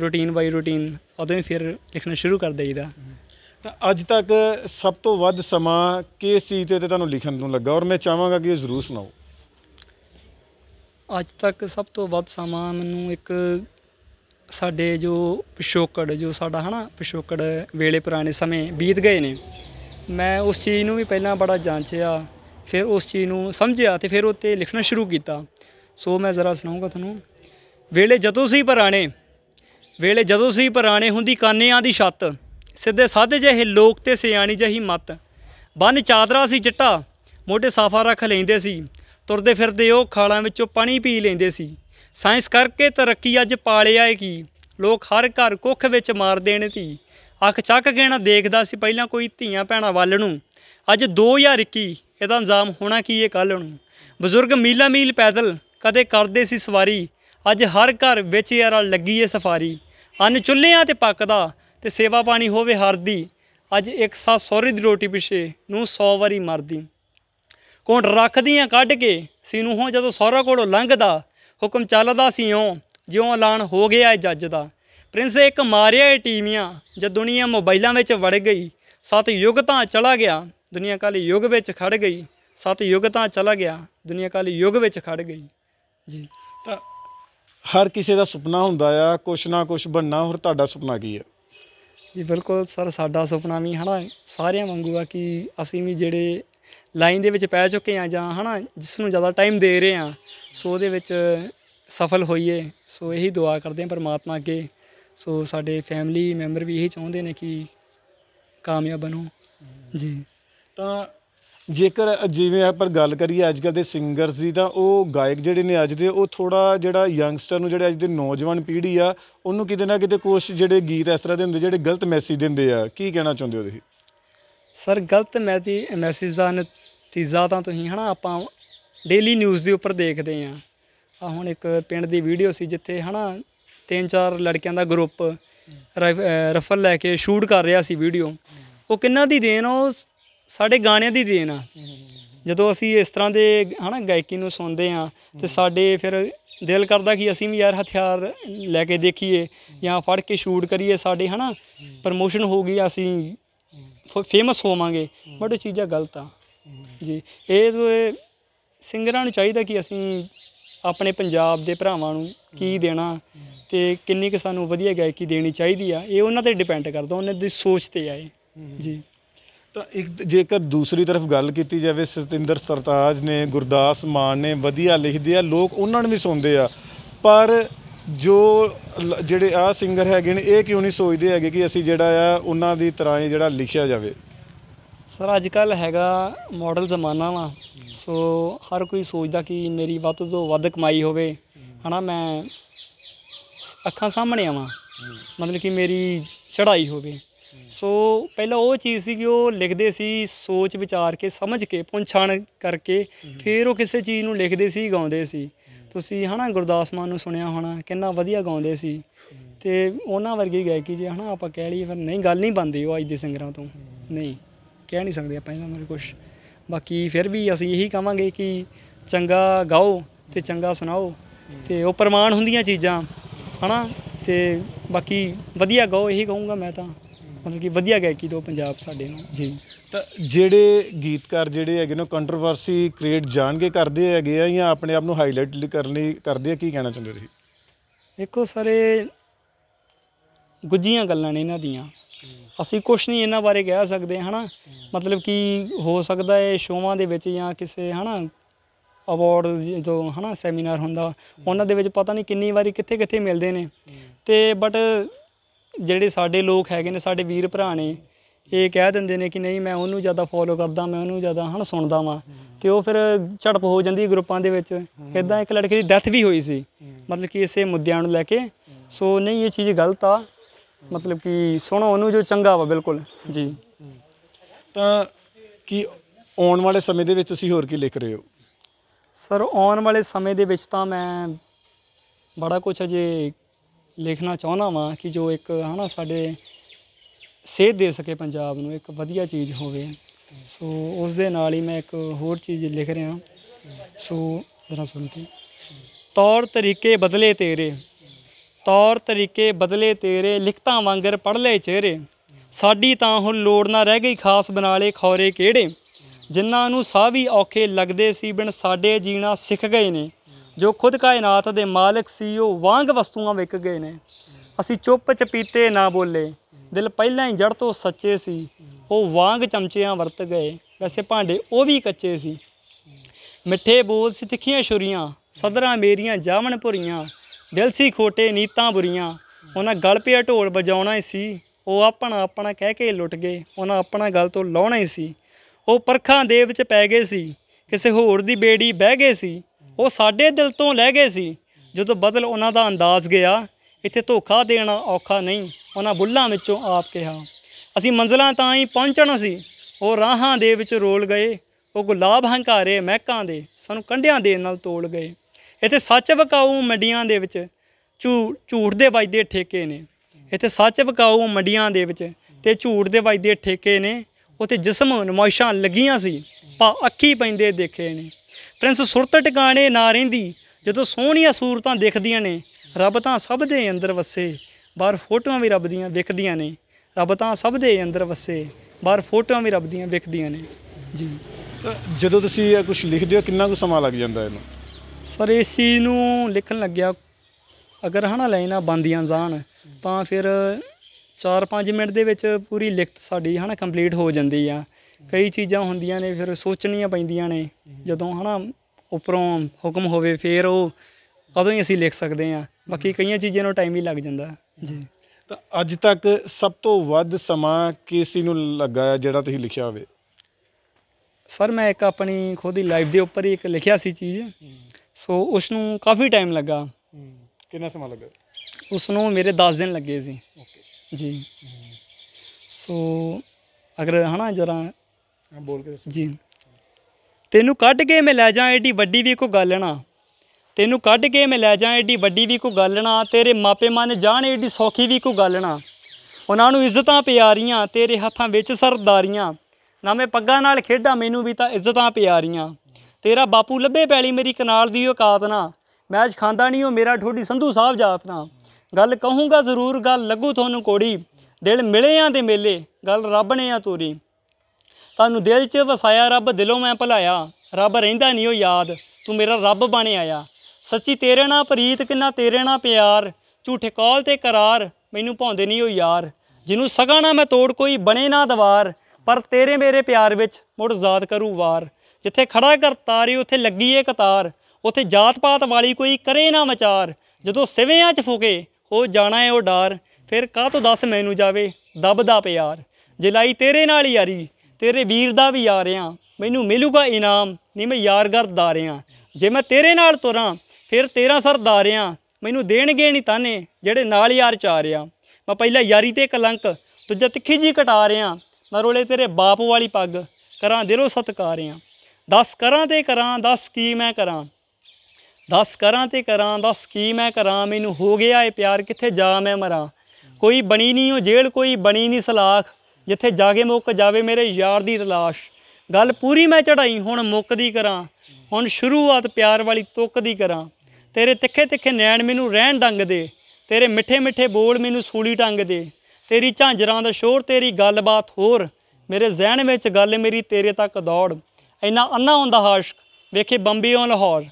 Speaker 1: ਰੂਟੀਨ ਬਾਈ ਰੂਟੀਨ ਉਦੋਂ ਹੀ ਫਿਰ ਲਿਖਣਾ ਸ਼ੁਰੂ ਕਰ ਦਈਦਾ ਤਾਂ ਅੱਜ ਤੱਕ ਸਭ ਤੋਂ ਵੱਧ ਸਮਾਂ ਕਿਸ ਚੀਜ਼ ਤੇ ਤੁਹਾਨੂੰ ਲਿਖਣ ਨੂੰ ਲੱਗਾ
Speaker 2: ਔਰ ਮੈਂ ਚਾਹਾਂਗਾ ਕਿ ਇਹ ਜ਼ਰੂਰ ਸੁਣਾਓ
Speaker 1: ਅੱਜ ਤੱਕ ਸਭ ਤੋਂ ਵੱਧ ਸਮਾਂ ਮੈਨੂੰ ਇੱਕ ਸਾਡੇ ਜੋ ਪਿਛੋਕੜ ਜੋ ਸਾਡਾ ਹਨਾ ਪਿਛੋਕੜ ਵੇਲੇ ਪੁਰਾਣੇ ਸਮੇਂ ਬੀਤ ਗਏ ਨੇ ਮੈਂ ਉਸ ਚੀਜ਼ ਨੂੰ ਵੀ ਪਹਿਲਾਂ ਬੜਾ ਜਾਂਚਿਆ ਫਿਰ ਉਸ ਚੀਜ਼ ਨੂੰ ਸਮਝਿਆ ਤੇ ਫਿਰ ਉੱਤੇ ਲਿਖਣਾ ਸ਼ੁਰੂ ਕੀਤਾ ਸੋ ਮੈਂ ਜ਼ਰਾ ਸੁਣਾਉਂਗਾ ਤੁਹਾਨੂੰ ਵੇਲੇ ਜਦੋਂ ਸੀ ਪੁਰਾਣੇ ਵੇਲੇ ਜਦੋਂ ਸੀ ਪੁਰਾਣੇ ਹੁੰਦੀ ਕਾਨਿਆਂ ਦੀ ਛੱਤ ਸਿੱਧੇ ਸਾਧੇ ਜਿਹੇ ਲੋਕ ਤੇ ਸਿਆਣੀ ਜਹੀ ਮਤ ਬੰਨ ਚਾਦਰਾ ਸੀ ਚਿੱਟਾ ਮੋਢੇ ਸਾਫਾ ਰੱਖ ਲੈਂਦੇ ਸੀ ਤੁਰਦੇ ਫਿਰਦੇ ਉਹ ਖਾਲਾਂ ਵਿੱਚੋਂ ਪਾਣੀ ਪੀ ਲੈਂਦੇ ਸੀ ਸਾਇੰਸ ਕਰਕੇ ਤਰੱਕੀ ਅੱਜ ਪਾਲਿਆ ਏ ਕੀ ਲੋਕ ਹਰ ਘਰ ਕੁੱਖ ਵਿੱਚ ਮਾਰ ਦੇਣ ਤੀ ਅੱਖ ਚੱਕ ਕੇ ਨਾ ਦੇਖਦਾ ਸੀ ਪਹਿਲਾਂ ਕੋਈ ਧੀਆਂ ਭੈਣਾਂ ਵੱਲ ਨੂੰ ਅੱਜ 2021 ਇਹਦਾ ਇੰਜ਼ਾਮ ਹੋਣਾ ਕੀ ਹੈ ਕੱਲ ਨੂੰ ਬਜ਼ੁਰਗ ਮੀਲਾ ਮੀਲ ਪੈਦਲ ਕਦੇ ਕਰਦੇ ਸੀ ਸਵਾਰੀ ਅੱਜ ਹਰ ਘਰ ਵਿੱਚ ਯਾਰਾ ਲੱਗੀ ਏ ਸਫਾਰੀ ਅਨ ਚੁੱਲ੍ਹਿਆਂ ਤੇ ਪੱਕਦਾ ਤੇ ਸੇਵਾ ਪਾਣੀ ਹੋਵੇ ਹਰ ਦੀ ਅੱਜ ਇੱਕ ਸਾ ਸੋਹਰੇ ਦੀ ਰੋਟੀ ਪਿਛੇ ਨੂੰ 100 ਵਾਰੀ ਮਰਦੀ ਕੋਣ ਰੱਖਦੀਆਂ ਕੱਢ ਕੇ ਹੋ ਜਦੋਂ ਸੌਰਾ ਕੋਲੋਂ ਲੰਘਦਾ ਹੁਕਮ ਚੱਲਦਾ ਸੀ ਓ ਜਿਉਂ ਐਲਾਨ ਹੋ ਗਿਆ ਜੱਜ ਦਾ ਪ੍ਰਿੰਸ ਇੱਕ ਮਾਰਿਆ ਟੀਵੀਆਂ ਜਦ ਦੁਨੀਆ ਮੋਬਾਈਲਾਂ ਵਿੱਚ ਵੜ ਗਈ ਸਤ ਯੁਗ ਤਾਂ ਚਲਾ ਗਿਆ ਦੁਨੀਆ ਕਾਲੀ ਯੁੱਗ ਵਿੱਚ ਖੜ ਗਈ ਸਤ ਯੁਗ ਤਾਂ ਚਲਾ ਗਿਆ ਦੁਨੀਆ ਕਾਲੀ ਯੁੱਗ ਵਿੱਚ ਖੜ ਗਈ ਜੀ ਤਾਂ
Speaker 2: ਹਰ ਕਿਸੇ ਦਾ ਸੁਪਨਾ ਹੁੰਦਾ ਆ ਕੁਛ ਨਾ ਕੁਛ ਬਣਨਾ ਹੋਰ ਤੁਹਾਡਾ ਸੁਪਨਾ ਕੀ ਹੈ
Speaker 1: ਜੀ ਬਿਲਕੁਲ ਸਰ ਸਾਡਾ ਸੁਪਨਾ ਵੀ ਹਨਾ ਸਾਰਿਆਂ ਵਾਂਗੂ ਆ ਕਿ ਅਸੀਂ ਵੀ ਜਿਹੜੇ ਲਾਈਨ ਦੇ ਵਿੱਚ ਪੈ ਚੁੱਕੇ ਆ ਜਾਂ ਹਨਾ ਜਿਸ ਨੂੰ ਜ਼ਿਆਦਾ ਟਾਈਮ ਦੇ ਰਹੇ ਆ ਸੋ ਉਹਦੇ ਵਿੱਚ ਸਫਲ ਹੋਈਏ ਸੋ ਇਹੀ ਦੁਆ ਕਰਦੇ ਆ ਪਰਮਾਤਮਾ ਅੱਗੇ ਸੋ ਸਾਡੇ ਫੈਮਿਲੀ ਮੈਂਬਰ ਵੀ ਇਹੀ ਚਾਹੁੰਦੇ ਨੇ ਕਿ ਕਾਮਯਾਬ ਬਣੋ ਜੀ ਤਾਂ ਜੇਕਰ ਜਿਵੇਂ
Speaker 2: ਆਪਾਂ ਗੱਲ ਕਰੀਏ ਅੱਜ ਕੱਲ ਦੇ ਸਿੰਗਰਸ ਦੀ ਤਾਂ ਉਹ ਗਾਇਕ ਜਿਹੜੇ ਨੇ ਅੱਜ ਦੇ ਉਹ ਥੋੜਾ ਜਿਹੜਾ ਯੰਗਸਟਰ ਨੂੰ ਜਿਹੜੇ ਅੱਜ ਦੇ ਨੌਜਵਾਨ ਪੀੜ੍ਹੀ ਆ ਉਹਨੂੰ ਕਿਤੇ ਨਾ ਕਿਤੇ ਕੁਝ ਜਿਹੜੇ ਗੀਤ ਇਸ ਤਰ੍ਹਾਂ ਦੇ ਹੁੰਦੇ ਜਿਹੜੇ ਗਲਤ ਮੈਸੇਜ ਦਿੰਦੇ
Speaker 1: ਆ ਕੀ ਕਹਿਣਾ ਚਾਹੁੰਦੇ ਹੋ ਤੁਸੀਂ ਸਰ ਗਲਤ ਮੈਸੇਜ ਦਾ ਨਤੀਜਾ ਤਾਂ ਤੁਸੀਂ ਹਨਾ ਆਪਾਂ ਡੇਲੀ ਨਿਊਜ਼ ਦੇ ਉੱਪਰ ਦੇਖਦੇ ਆ ਆ ਹੁਣ ਇੱਕ ਪਿੰਡ ਦੀ ਵੀਡੀਓ ਸੀ ਜਿੱਥੇ ਹਨਾ ਤਿੰਨ ਚਾਰ ਲੜਕਿਆਂ ਦਾ ਗਰੁੱਪ ਰਫਲ ਲੈ ਕੇ ਸ਼ੂਟ ਕਰ ਰਿਹਾ ਸੀ ਵੀਡੀਓ ਉਹ ਕਿੰਨਾ ਦੀ ਦੇਣ ਉਹ ਸਾਡੇ ਗਾਣਿਆਂ ਦੀ ਦੇਣ ਆ ਜਦੋਂ ਅਸੀਂ ਇਸ ਤਰ੍ਹਾਂ ਦੇ ਹਨਾ ਗਾਇਕੀ ਨੂੰ ਸੁਣਦੇ ਆ ਤੇ ਸਾਡੇ ਫਿਰ ਦਿਲ ਕਰਦਾ ਕਿ ਅਸੀਂ ਵੀ ਯਾਰ ਹਥਿਆਰ ਲੈ ਕੇ ਦੇਖੀਏ ਜਾਂ ਫੜ ਕੇ ਸ਼ੂਟ ਕਰੀਏ ਸਾਡੇ ਹਨਾ ਪ੍ਰਮੋਸ਼ਨ ਗਈ ਅਸੀਂ ਫੇਮਸ ਹੋਵਾਂਗੇ ਬਟ ਇਹ ਚੀਜ਼ਾਂ ਗਲਤ ਆ ਜੀ ਇਹ ਸਿੰਗਰਾਂ ਨੂੰ ਚਾਹੀਦਾ ਕਿ ਅਸੀਂ ਆਪਣੇ ਪੰਜਾਬ ਦੇ ਭਰਾਵਾਂ ਨੂੰ ਕੀ ਦੇਣਾ ਤੇ ਕਿੰਨੀ ਕੁ ਸਾਨੂੰ ਵਧੀਆ ਗਾਇਕੀ ਦੇਣੀ ਚਾਹੀਦੀ ਆ ਇਹ ਉਹਨਾਂ ਤੇ ਡਿਪੈਂਡ ਕਰਦਾ ਉਹਨਾਂ ਦੀ ਸੋਚ ਤੇ ਆਏ ਜੀ
Speaker 2: ਤਾਂ ਇੱਕ ਜੇਕਰ ਦੂਸਰੀ ਤਰਫ ਗੱਲ ਕੀਤੀ ਜਾਵੇ ਸਤਿੰਦਰ ਸਰਤਾਜ ਨੇ ਗੁਰਦਾਸ ਮਾਨ ਨੇ ਵਧੀਆ ਲਿਖਦੇ ਆ ਲੋਕ ਉਹਨਾਂ ਨੂੰ ਵੀ ਸੁਣਦੇ ਆ ਪਰ ਜੋ ਜਿਹੜੇ ਆ ਸਿੰਗਰ ਹੈਗੇ ਨੇ ਇਹ ਕਿਉਂ ਨਹੀਂ ਸੋਚਦੇ ਹੈਗੇ ਕਿ ਅਸੀਂ ਜਿਹੜਾ ਆ ਉਹਨਾਂ ਦੀ ਤਰ੍ਹਾਂ ਜਿਹੜਾ ਲਿਖਿਆ ਜਾਵੇ
Speaker 1: ਸਰ ਅੱਜ ਕੱਲ ਹੈਗਾ ਮਾਡਲ ਜ਼ਮਾਨਾ ਵਾ ਸੋ ਹਰ ਕੋਈ ਸੋਚਦਾ ਕਿ ਮੇਰੀ ਵੱਧ ਤੋਂ ਵੱਧ ਕਮਾਈ ਹੋਵੇ ਹਨਾ ਮੈਂ ਅੱਖਾਂ ਸਾਹਮਣੇ ਆਵਾਂ ਮਤਲਬ ਕਿ ਮੇਰੀ ਚੜ੍ਹਾਈ ਹੋਵੇ ਸੋ ਪਹਿਲਾਂ ਉਹ ਚੀਜ਼ ਸੀ ਕਿ ਉਹ ਲਿਖਦੇ ਸੀ ਸੋਚ ਵਿਚਾਰ ਕੇ ਸਮਝ ਕੇ ਪੁੰਛਾਣ ਕਰਕੇ ਫਿਰ ਉਹ ਕਿਸੇ ਚੀਜ਼ ਨੂੰ ਲਿਖਦੇ ਸੀ ਗਾਉਂਦੇ ਸੀ ਤੁਸੀਂ ਹਨਾ ਗੁਰਦਾਸ ਮਾਨ ਨੂੰ ਸੁਣਿਆ ਹੋਣਾ ਕਿੰਨਾ ਵਧੀਆ ਗਾਉਂਦੇ ਸੀ ਤੇ ਉਹਨਾਂ ਵਰਗੀ ਗਾਇਕੀ ਜੇ ਹਨਾ ਆਪਾਂ ਕਹਿ ਲਈਏ ਫਿਰ ਨਹੀਂ ਗੱਲ ਨਹੀਂ ਬੰਦੀ ਉਹ ਅੱਜ ਦੇ ਸਿੰਗਰਾਂ ਤੋਂ ਨਹੀਂ ਕਹਿ ਨਹੀਂ ਸਕਦੇ ਆਪਾਂ ਇਹਨਾਂ ਮੇਰੇ ਕੁਝ ਬਾਕੀ ਫਿਰ ਵੀ ਅਸੀਂ ਇਹੀ ਕਹਾਂਗੇ ਕਿ ਚੰਗਾ ਗਾਓ ਤੇ ਚੰਗਾ ਸੁਣਾਓ ਤੇ ਉਹ ਪ੍ਰਮਾਣ ਹੁੰਦੀਆਂ ਚੀਜ਼ਾਂ ਹਨਾ ਤੇ ਬਾਕੀ ਵਧੀਆ ਗਾਓ ਇਹੀ ਕਹੂੰਗਾ ਮੈਂ ਤਾਂ ਮਤਲਬ ਕਿ ਵਧੀਆ ਗਾਇਕੀ ਤੋਂ ਪੰਜਾਬ ਸਾਡੇ ਨੂੰ ਜੀ ਤਾਂ ਜਿਹੜੇ ਗੀਤਕਾਰ ਜਿਹੜੇ ਹੈਗੇ ਨੇ ਕੰਟਰੋਵਰਸੀ
Speaker 2: ਕ੍ਰੀਏਟ ਜਾਣਗੇ ਕਰਦੇ ਹੈਗੇ ਆ ਜਾਂ ਆਪਣੇ ਆਪ ਨੂੰ ਹਾਈਲਾਈਟ ਕਰਨ ਲਈ ਕਰਦੇ ਆ ਕੀ ਕਹਿਣਾ ਚਾਹੁੰਦੇ ਤੁਸੀਂ
Speaker 1: ਦੇਖੋ ਸਾਰੇ ਗੁੱਜੀਆਂ ਗੱਲਾਂ ਨੇ ਇਹਨਾਂ ਦੀਆਂ ਅਸੀਂ ਕੁਝ ਨਹੀਂ ਇਹਨਾਂ ਬਾਰੇ ਕਹਿ ਸਕਦੇ ਹਨਾ ਮਤਲਬ ਕਿ ਹੋ ਸਕਦਾ ਹੈ ਸ਼ੋਵਾਂ ਦੇ ਵਿੱਚ ਜਾਂ ਕਿਸੇ ਹਨਾ ਅਵਾਰਡ ਜੋ ਹਨਾ ਸੈਮੀਨਾਰ ਹੁੰਦਾ ਉਹਨਾਂ ਦੇ ਵਿੱਚ ਪਤਾ ਨਹੀਂ ਕਿੰਨੀ ਵਾਰੀ ਕਿੱਥੇ ਕਿੱਥੇ ਮਿਲਦੇ ਨੇ ਤੇ ਬਟ ਜਿਹੜੇ ਸਾਡੇ ਲੋਕ ਹੈਗੇ ਨੇ ਸਾਡੇ ਵੀਰ ਭਰਾ ਨੇ ਇਹ ਕਹਿ ਦਿੰਦੇ ਨੇ ਕਿ ਨਹੀਂ ਮੈਂ ਉਹਨੂੰ ਜ਼ਿਆਦਾ ਫੋਲੋ ਕਰਦਾ ਮੈਂ ਉਹਨੂੰ ਜ਼ਿਆਦਾ ਹਣ ਸੁਣਦਾ ਵਾਂ ਤੇ ਉਹ ਫਿਰ ਝੜਪ ਹੋ ਜਾਂਦੀ ਗਰੁੱਪਾਂ ਦੇ ਵਿੱਚ ਇਦਾਂ ਇੱਕ ਲੜਕੀ ਦੀ ਡੈਥ ਵੀ ਹੋਈ ਸੀ ਮਤਲਬ ਕਿ ਇਸੇ ਮੁੱਦਿਆਂ ਨੂੰ ਲੈ ਕੇ ਸੋ ਨਹੀਂ ਇਹ ਚੀਜ਼ ਗਲਤ ਆ ਮਤਲਬ ਕਿ ਸੁਣੋ ਉਹਨੂੰ ਜੋ ਚੰਗਾ ਵਾ ਬਿਲਕੁਲ ਜੀ ਤਾਂ ਕਿ ਆਉਣ ਵਾਲੇ ਸਮੇਂ ਦੇ ਵਿੱਚ ਤੁਸੀਂ ਹੋਰ ਕੀ ਲਿਖ ਰਹੇ ਹੋ ਸਰ ਆਉਣ ਵਾਲੇ ਸਮੇਂ ਦੇ ਵਿੱਚ ਤਾਂ ਮੈਂ ਬੜਾ ਕੁਝ ਅਜੇ ਲਿਖਣਾ ਚਾਹੁੰਦਾ ਵਾਂ ਕਿ ਜੋ ਇੱਕ ਹਨਾ ਸਾਡੇ ਸੇਧ ਦੇ ਸਕੇ ਪੰਜਾਬ ਨੂੰ ਇੱਕ ਵਧੀਆ ਚੀਜ਼ ਹੋਵੇ ਸੋ ਉਸ ਦੇ ਨਾਲ ਹੀ ਮੈਂ ਇੱਕ ਹੋਰ ਚੀਜ਼ ਲਿਖ ਰਿਹਾ ਸੋ ਜਰਾ ਸੁਣ ਕੇ ਤੌਰ ਤਰੀਕੇ ਬਦਲੇ ਤੇਰੇ ਤੌਰ ਤਰੀਕੇ ਬਦਲੇ ਤੇਰੇ ਲਿਖਤਾਂ ਵਾਂਗਰ ਪੜ ਲੈ ਚਿਹਰੇ ਸਾਡੀ ਤਾਂ ਹੁਣ ਲੋੜ ਨਾ ਰਹਿ ਗਈ ਖਾਸ ਬਣਾ ਖੌਰੇ ਕਿਹੜੇ ਜਿਨ੍ਹਾਂ ਨੂੰ ਸਾਹ ਵੀ ਔਖੇ ਲੱਗਦੇ ਸੀ ਬਿਨ ਸਾਡੇ ਜੀਣਾ ਸਿੱਖ ਗਏ ਨੇ ਜੋ ਖੁਦ ਕਾਇਨਾਤ ਦੇ ਮਾਲਕ ਸੀ ਉਹ ਵਾਂਗ ਵਸਤੂਆਂ ਵਿਕ ਗਏ ਨੇ ਅਸੀਂ ਚੁੱਪ ਚਪੀਤੇ ਨਾ ਬੋਲੇ ਦਿਲ ਪਹਿਲਾਂ ਹੀ ਜੜ ਤੋਂ ਸੱਚੇ ਸੀ ਉਹ ਵਾਂਗ ਚਮਚਿਆਂ ਵਰਤ ਗਏ ਵੈਸੇ ਭਾਂਡੇ ਉਹ ਵੀ ਕੱਚੇ ਸੀ ਮਿੱਠੇ ਬੋਲ ਸੀ ਤਿੱਖੀਆਂ ਛੁਰੀਆਂ ਸਦਰਾਂ ਮੇਰੀਆਂ ਜਾਮਣ ਭੁਰੀਆਂ ਦਿਲ ਸੀ ਖੋਟੇ ਨੀਤਾਂ ਬੁਰੀਆਂ ਉਹਨਾਂ ਗਲ ਪਿਆ ਢੋਲ ਵਜਾਉਣਾ ਹੀ ਸੀ ਉਹ ਆਪਣਾ ਆਪਣਾ ਕਹਿ ਕੇ ਲੁੱਟ ਗਏ ਉਹਨਾਂ ਆਪਣਾ ਗਲ ਤੋਂ ਲਾਉਣਾ ਹੀ ਸੀ ਉਹ ਪਰਖਾਂ ਦੇ ਵਿੱਚ ਪੈ ਗਏ ਸੀ ਕਿਸੇ ਹੋਰ ਦੀ ਬੇੜੀ ਬਹਿ ਗਏ ਸੀ ਉਹ ਸਾਡੇ ਦਿਲ ਤੋਂ ਲੈ ਗਏ ਸੀ ਜਦੋਂ ਬਦਲ ਉਹਨਾਂ ਦਾ ਅੰਦਾਜ਼ ਗਿਆ ਇੱਥੇ ਧੋਖਾ ਦੇਣਾ ਔਖਾ ਨਹੀਂ ਉਹਨਾਂ ਬੁੱਲਾਂ ਵਿੱਚੋਂ ਆਪ ਕਿਹਾ ਅਸੀਂ ਮੰਜ਼ਲਾਂ ਤਾਂ ਹੀ ਪਹੁੰਚਣਾ ਸੀ ਉਹ ਰਾਹਾਂ ਦੇ ਵਿੱਚ ਰੋਲ ਗਏ ਉਹ ਗੁਲਾਬ ਹੰਕਾਰੇ ਮਹਿਕਾਂ ਦੇ ਸਾਨੂੰ ਕੰਢਿਆਂ ਦੇ ਨਾਲ ਤੋਲ ਗਏ ਇੱਥੇ ਸੱਚ ਵਕਾਉ ਮੰਡੀਆਂ ਦੇ ਵਿੱਚ ਝੂਠ ਦੇ ਵਜਦੇ ਠੇਕੇ ਨੇ ਇੱਥੇ ਸੱਚ ਵਕਾਉ ਮੰਡੀਆਂ ਦੇ ਵਿੱਚ ਤੇ ਝੂਠ ਦੇ ਵਜਦੇ ਠੇਕੇ ਨੇ ਉਥੇ ਜਿਸਮ ਨਮਾਇਸ਼ਾਂ ਲੱਗੀਆਂ ਸੀ ਪਾ ਅੱਖੀ ਪੈਂਦੇ ਦੇਖੇ ਨੇ ਪ੍ਰਿੰਸ ਸੁਰਤ ਟਿਕਾਣੇ ਨਾ ਰਹਿੰਦੀ ਜਦੋਂ ਸੋਹਣੀਆਂ ਸੂਰਤਾਂ ਦਿਖਦੀਆਂ ਨੇ ਰੱਬ ਤਾਂ ਸਭ ਦੇ ਅੰਦਰ ਵਸੇ ਬਾਹਰ ਫੋਟੋਆਂ ਵੀ ਰੱਬ ਦੀਆਂ ਵਿਖਦੀਆਂ ਨੇ ਰੱਬ ਤਾਂ ਸਭ ਦੇ ਅੰਦਰ ਵਸੇ ਬਾਹਰ ਫੋਟੋਆਂ ਵੀ ਰੱਬ ਦੀਆਂ ਵਿਖਦੀਆਂ ਨੇ ਜੀ ਜਦੋਂ ਤੁਸੀਂ ਇਹ
Speaker 2: ਕੁਝ ਲਿਖਦੇ ਹੋ ਕਿੰਨਾ ਕੁ ਸਮਾਂ ਲੱਗ ਜਾਂਦਾ ਇਹਨੂੰ
Speaker 1: ਸਰ ਇਸ ਚੀਜ਼ ਨੂੰ ਲਿਖਣ ਲੱਗਿਆ ਅਗਰ ਹਨਾ ਲਾਈਨਾਂ ਬੰਦੀਆਂ ਜਾਣ ਤਾਂ ਫਿਰ 4-5 ਮਿੰਟ ਦੇ ਵਿੱਚ ਪੂਰੀ ਲਿਖਤ ਸਾਡੀ ਹਨਾ ਕੰਪਲੀਟ ਹੋ ਜਾਂਦੀ ਆ ਕਈ ਚੀਜ਼ਾਂ ਹੁੰਦੀਆਂ ਨੇ ਫਿਰ ਸੋਚਣੀਆਂ ਪੈਂਦੀਆਂ ਨੇ ਜਦੋਂ ਹਨਾ ਉੱਪਰੋਂ ਹੁਕਮ ਹੋਵੇ ਫਿਰ ਉਹ ਉਦੋਂ ਹੀ ਅਸੀਂ ਲਿਖ ਸਕਦੇ ਆ ਬਾਕੀ ਕਈਆਂ ਚੀਜ਼ਾਂ ਨੂੰ ਟਾਈਮ ਹੀ ਲੱਗ ਜਾਂਦਾ ਜੀ ਤਾਂ ਅੱਜ ਤੱਕ ਸਭ ਤੋਂ ਵੱਧ ਸਮਾਂ ਕਿਸੇ ਨੂੰ ਲੱਗਾ ਜਿਹੜਾ ਤੁਸੀਂ ਲਿਖਿਆ ਹੋਵੇ ਸਰ ਮੈਂ ਇੱਕ ਆਪਣੀ ਖੁਦ ਦੀ ਲਾਈਫ ਦੇ ਉੱਪਰ ਹੀ ਇੱਕ ਲਿਖਿਆ ਸੀ ਚੀਜ਼ ਸੋ ਉਸ ਨੂੰ ਕਾਫੀ ਟਾਈਮ ਲੱਗਾ ਕਿੰਨਾ ਸਮਾਂ ਲੱਗਾ ਉਸ ਨੂੰ ਮੇਰੇ 10 ਦਿਨ ਲੱਗੇ ਸੀ ਜੀ ਸੋ ਅਗਰ ਹਨਾ ਜਰਾ ਬੋਲ ਕੇ ਜੀ ਤੈਨੂੰ ਕੱਢ ਕੇ ਮੈਂ ਲੈ ਜਾ ਐਡੀ ਵੱਡੀ ਵੀ ਕੋ ਗੱਲ ਨਾ ਤੈਨੂੰ ਕੱਢ ਕੇ ਮੈਂ ਲੈ ਜਾ ਐਡੀ ਵੱਡੀ ਵੀ ਕੋ ਗੱਲ ਨਾ ਤੇਰੇ ਮਾਪੇ ਮਨ ਜਾਣ ਐਡੀ ਸੌਖੀ ਵੀ ਕੋ ਗੱਲ ਨਾ ਉਹਨਾਂ ਨੂੰ ਇੱਜ਼ਤਾਂ ਪਿਆਰੀਆਂ ਤੇਰੇ ਹੱਥਾਂ ਵਿੱਚ ਸਰਦਾਰੀਆਂ ਨਾ ਮੈਂ ਪੱਗਾਂ ਨਾਲ ਖੇਡਾਂ ਮੈਨੂੰ ਵੀ ਤਾਂ ਇੱਜ਼ਤਾਂ ਪਿਆਰੀਆਂ ਤੇਰਾ ਬਾਪੂ ਲੱਭੇ ਪੈਲੀ ਮੇਰੀ ਕਨਾਲ ਦੀ ਔਕਾਤ ਨਾ ਮੈਂ ਖਾਂਦਾ ਨਹੀਂ ਉਹ ਮੇਰਾ ਠੋਡੀ ਸੰਧੂ ਸਾਹਿਬ ਜਾਤ ਨਾ ਗੱਲ ਕਹੂੰਗਾ ਜ਼ਰੂਰ ਗੱਲ ਲੱਗੂ ਤੁਹਾਨੂੰ ਕੋੜੀ ਦਿਲ ਮਿਲੇ ਆ ਤੇ ਮੇਲੇ ਗੱਲ ਰੱਬ ਨੇ ਆ ਤੋਰੀ ਤੁਹਾਨੂੰ ਦਿਲ 'ਚ ਵਸਾਇਆ ਰੱਬ ਦਿਲੋਂ ਮੈਂ ਭਲਾਇਆ ਰੱਬ ਰਹਿੰਦਾ ਨਹੀਂ ਉਹ ਯਾਦ ਤੂੰ ਮੇਰਾ ਰੱਬ ਬਣ ਆਇਆ ਸੱਚੀ ਤੇਰੇ ਨਾਲ ਪ੍ਰੀਤ ਕਿੰਨਾ ਤੇਰੇ ਨਾਲ ਪਿਆਰ ਝੂਠੇ ਕੌਲ ਤੇ ਕਰਾਰ ਮੈਨੂੰ ਭਾਉਂਦੇ ਨਹੀਂ ਉਹ ਯਾਰ ਜਿਹਨੂੰ ਸਗਾ ਨਾ ਮੈਂ ਤੋੜ ਕੋਈ ਬਣੇ ਨਾ ਦਵਾਰ ਪਰ ਤੇਰੇ ਮੇਰੇ ਪਿਆਰ ਵਿੱਚ ਮੁੜ ਜ਼ਾਦ ਕਰੂ ਵਾਰ ਜਿੱਥੇ ਖੜਾ ਕਰ ਤਾਰੇ ਉੱਥੇ ਲੱਗੀ ਏ ਕਤਾਰ ਉੱਥੇ ਜਾਤ ਪਾਤ ਵਾਲੀ ਕੋਈ ਕਰੇ ਨਾ ਵਿਚਾਰ ਜਦੋਂ ਸਿਵਿਆਂ 'ਚ ਫੁਕੇ ਉਹ ਜਾਣਾ ਏ ਉਹ ਡਾਰ ਫਿਰ ਕਾਹ ਤੋਂ ਦੱਸ ਮੈਨੂੰ ਜਾਵੇ ਦਬਦਾ ਪਿਆਰ ਜਲਾਈ ਤੇਰੇ ਨਾਲ ਯਾਰੀ ਤੇਰੇ ਵੀਰ ਦਾ ਵੀ ਯਾਰਿਆਂ ਮੈਨੂੰ ਮਿਲੂਗਾ ਇਨਾਮ ਨਹੀਂ ਮੈਂ ਯਾਰਗਰ ਰਿਆਂ ਜੇ ਮੈਂ ਤੇਰੇ ਨਾਲ ਤੁਰਾਂ ਫਿਰ ਤੇਰਾ ਸਰਦਾਰਿਆਂ ਮੈਨੂੰ ਦੇਣਗੇ ਨਹੀਂ ਤਾਨੇ ਜਿਹੜੇ ਨਾਲ ਯਾਰ ਚਾਰਿਆਂ ਮੈਂ ਪਹਿਲਾਂ ਯਾਰੀ ਤੇ ਕਲੰਕ ਦੂਜਾ ਤਿੱਖੀ ਜੀ ਕਟਾ ਰਿਆਂ ਮੈਂ ਰੋਲੇ ਤੇਰੇ ਬਾਪ ਵਾਲੀ ਪੱਗ ਕਰਾਂ ਦਿਲੋਂ ਸਤਕਾਰਿਆਂ ਦਸ ਕਰਾਂ ਤੇ ਕਰਾਂ ਦਸ ਕੀ ਮੈਂ ਕਰਾਂ ਦਸ ਕਰਾਂ ਤੇ ਕਰਾਂ ਦਸ ਕੀ ਮੈਂ ਕਰਾਂ ਮੈਨੂੰ ਹੋ ਗਿਆ ਏ ਪਿਆਰ ਕਿੱਥੇ ਜਾ ਮੈਂ ਮਰਾਂ ਕੋਈ ਬਣੀ ਨਹੀਂ ਉਹ ਜੇਲ ਕੋਈ ਬਣੀ ਨਹੀਂ ਸਲਾਖ ਜਿੱਥੇ ਜਾ ਕੇ ਮੁੱਕ ਜਾਵੇ ਮੇਰੇ ਯਾਰ ਦੀ ਤਲਾਸ਼ ਗੱਲ ਪੂਰੀ ਮੈਂ ਚੜਾਈ ਹੁਣ ਮੁੱਕਦੀ ਕਰਾਂ ਹੁਣ ਸ਼ੁਰੂਆਤ ਪਿਆਰ ਵਾਲੀ ਤੁੱਕ ਦੀ ਕਰਾਂ ਤੇਰੇ ਤਿੱਖੇ ਤਿੱਖੇ ਨੈਣ ਮੈਨੂੰ ਰਹਿਣ ਡੰਗ ਦੇ ਤੇਰੇ ਮਿੱਠੇ ਮਿੱਠੇ ਬੋਲ ਮੈਨੂੰ ਸੂਲੀ ਟੰਗ ਦੇ ਤੇਰੀ ਝਾਂਜਰਾਂ ਦਾ ਸ਼ੋਰ ਤੇਰੀ ਗੱਲਬਾਤ ਹੋਰ ਮੇਰੇ ਜ਼ਹਿਨ ਵਿੱਚ ਗੱਲ ਮੇਰੀ ਤੇਰੇ ਤੱਕ ਦੌੜ ਇੰਨਾ ਅੰਨਾ ਹੁੰਦਾ ਹਾਸ਼ਕ ਵੇਖੇ ਬੰਬੀਓਂ ਲਾਹੌਰ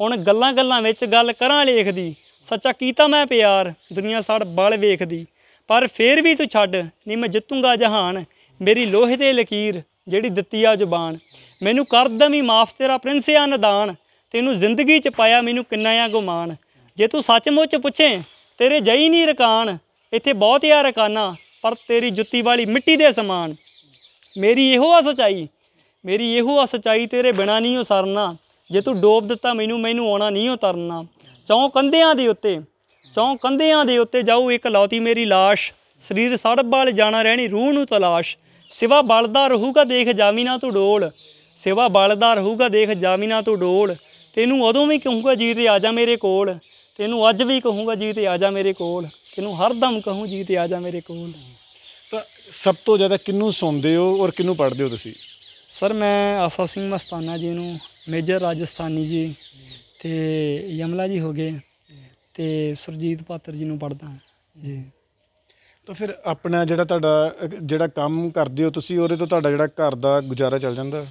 Speaker 1: ਹੁਣ ਗੱਲਾਂ ਗੱਲਾਂ ਵਿੱਚ ਗੱਲ ਕਰਾਂ ਲੇਖਦੀ ਸੱਚਾ ਕੀਤਾ ਮੈਂ ਪਿਆਰ ਦੁਨੀਆ ਸੜ ਬਲ ਵੇਖਦੀ ਪਰ ਫੇਰ ਵੀ ਤੂੰ ਛੱਡ ਨਹੀਂ ਮੈਂ ਜਿੱਤੂੰਗਾ ਜਹਾਨ ਮੇਰੀ ਲੋਹੇ ਦੇ ਲਕੀਰ ਜਿਹੜੀ ਦਿੱਤੀ ਆ ਜ਼ੁਬਾਨ ਮੈਨੂੰ ਕਰ ਦਵੀਂ ਮਾਫ ਤੇਰਾ ਪ੍ਰਿੰਸਿਆ ਨਦਾਨ ਤੈਨੂੰ ਜ਼ਿੰਦਗੀ ਚ ਪਾਇਆ ਮੈਨੂੰ ਕਿੰਨਾ ਆ ਗੁਮਾਨ ਜੇ ਤੂੰ ਸੱਚਮੁੱਚ ਪੁੱਛੇ ਤੇਰੇ ਜਈ ਨਹੀਂ ਰਕਾਨ ਇੱਥੇ ਬਹੁਤ ਯਾਰ ਰਕਾਨਾ ਪਰ ਤੇਰੀ ਜੁੱਤੀ ਵਾਲੀ ਮਿੱਟੀ ਦੇ ਸਮਾਨ ਮੇਰੀ ਇਹੋ ਆ ਸਚਾਈ ਮੇਰੀ ਇਹੋ ਆ ਸਚਾਈ ਤੇਰੇ ਬਿਨਾ ਨਹੀਂ ਹੋ ਸਰਨਾ ਜੇ ਤੂੰ ਡੋਬ ਦਿੱਤਾ ਮੈਨੂੰ ਮੈਨੂੰ ਆਉਣਾ ਨਹੀਂ ਹੋ ਤਰਨਾ ਚੌਂ ਕੰਧਿਆਂ ਦੇ ਉੱਤੇ ਚੌਂ ਕੰਧਿਆਂ ਦੇ ਉੱਤੇ ਜਾਉ ਇੱਕ ਲੌਤੀ ਮੇਰੀ লাশ ਸਰੀਰ ਸੜਬ ਵਾਲ ਜਾਣਾ ਰਹਿਣੀ ਰੂਹ ਨੂੰ ਤਲਾਸ਼ ਸਿਵਾ ਬਲਦਾ ਰਹੂਗਾ ਦੇਖ ਜਾਵੀ ਨਾ ਤੂੰ ਡੋਲ ਸਿਵਾ ਬਲਦਾ ਰਹੂਗਾ ਦੇਖ ਜਾਵੀ ਨਾ ਤੂੰ ਡੋਲ ਤੈਨੂੰ ਉਦੋਂ ਵੀ ਕਹੂੰਗਾ ਜੀ ਤੇ ਆ ਜਾ ਮੇਰੇ ਕੋਲ ਤੈਨੂੰ ਅੱਜ ਵੀ ਕਹੂੰਗਾ ਜੀ ਤੇ ਆ ਜਾ ਮੇਰੇ ਕੋਲ ਤੈਨੂੰ ਹਰ ਦਮ ਕਹੂੰ ਜੀ ਤੇ ਆ ਜਾ ਮੇਰੇ ਕੋਲ ਤਾਂ ਸਭ
Speaker 2: ਤੋਂ ਜ਼ਿਆਦਾ ਕਿੰਨੂੰ ਸੁਣਦੇ ਹੋ ਔਰ ਕਿੰਨੂੰ ਪੜ੍ਹਦੇ ਹੋ ਤੁਸੀਂ
Speaker 1: ਸਰ ਮੈਂ ਆਸਾ ਸਿੰਘ ਮਸਤਾਨਾ ਜੀ ਨੂੰ ਮੇਜਰ ਰਾਜਸਥਾਨੀ ਜੀ ਤੇ ਯਮਲਾ ਜੀ ਹੋ ਗਏ ਤੇ ਸਰਜੀਤ ਪਾਤਰ ਜੀ ਨੂੰ ਪੜਦਾ ਜੀ ਤਾਂ ਫਿਰ ਆਪਣਾ ਜਿਹੜਾ ਤੁਹਾਡਾ ਜਿਹੜਾ
Speaker 2: ਕੰਮ ਕਰਦੇ ਹੋ ਤੁਸੀਂ ਉਹਦੇ ਤੋਂ ਤੁਹਾਡਾ ਜਿਹੜਾ ਘਰ ਦਾ ਗੁਜ਼ਾਰਾ ਚੱਲ ਜਾਂਦਾ